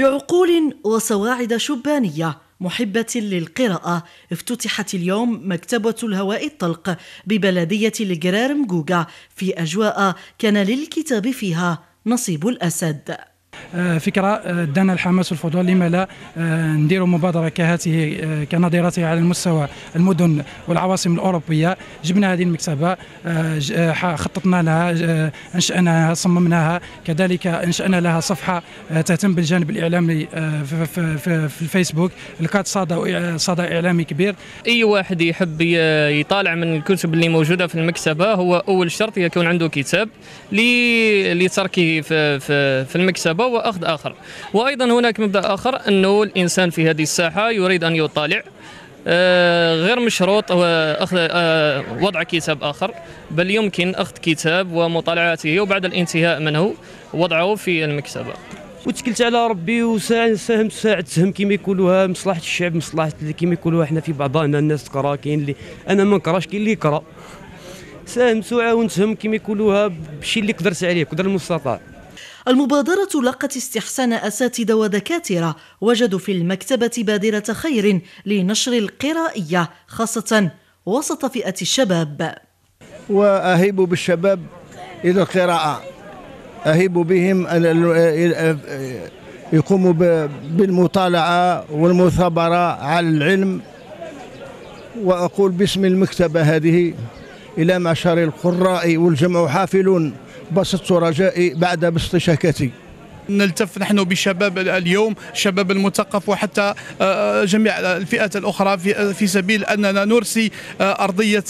بعقول وصواعد شبانيه محبة للقراءة افتتحت اليوم مكتبة الهواء الطلق ببلدية الجرار مجوجة في أجواء كان للكتاب فيها نصيب الأسد آه، فكره آه، دانا الحماس والفضول لما لا آه، نديروا مبادره كهاته كنظيرتها على المستوى المدن والعواصم الاوروبيه جبنا هذه المكتبه خططنا لها انشاناها صممناها كذلك انشانا لها صفحه تهتم بالجانب الاعلامي في, الفيسبوك لقات صدى صدى اعلامي كبير اي واحد يحب يطالع من الكتب اللي موجوده في المكتبه هو اول شرط يكون عنده كتاب لتركه في المكتبه هو أخذ آخر وأيضا هناك مبدأ آخر أنه الإنسان في هذه الساحة يريد أن يطالع آه، غير مشروط أخذ آه، وضع كتاب آخر بل يمكن أخذ كتاب ومطالعته وبعد الانتهاء منه وضعه في المكتبة وتكلت على ربي وساهمت ساعد سهم كما يقولوها مصلحه الشعب مصلحه كما يقولوها حنا في بعضنا الناس تقرا كاين اللي انا ما نقراش كاين اللي يقرا ساهمت وعاونت سهم كما يقولوها بشي اللي قدرت عليه قدر المستطاع المبادرة لقت استحسان أساتذة ودكاترة وجدوا في المكتبة بادرة خير لنشر القرائية خاصة وسط فئة الشباب وأهيب بالشباب إلى القراءة أهيب بهم يقوموا بالمطالعة والمثابرة على العلم وأقول باسم المكتبة هذه إلى معشر القراء والجمع حافل بسط رجائي بعد بسط شكاتي نلتف نحن بشباب اليوم شباب المثقف وحتى آه، آه، جميع الفئات الاخرى في آه، سبيل اننا نرسي ارضيه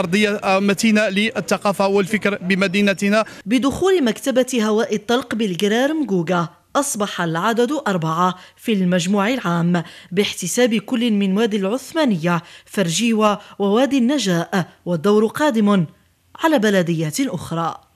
ارضيه متينه للثقافه والفكر بمدينتنا بدخول مكتبه هواء الطلق بالجرار مقوقه أصبح العدد أربعة في المجموع العام باحتساب كل من وادي العثمانية فرجيوة ووادي النجاء والدور قادم على بلديات أخرى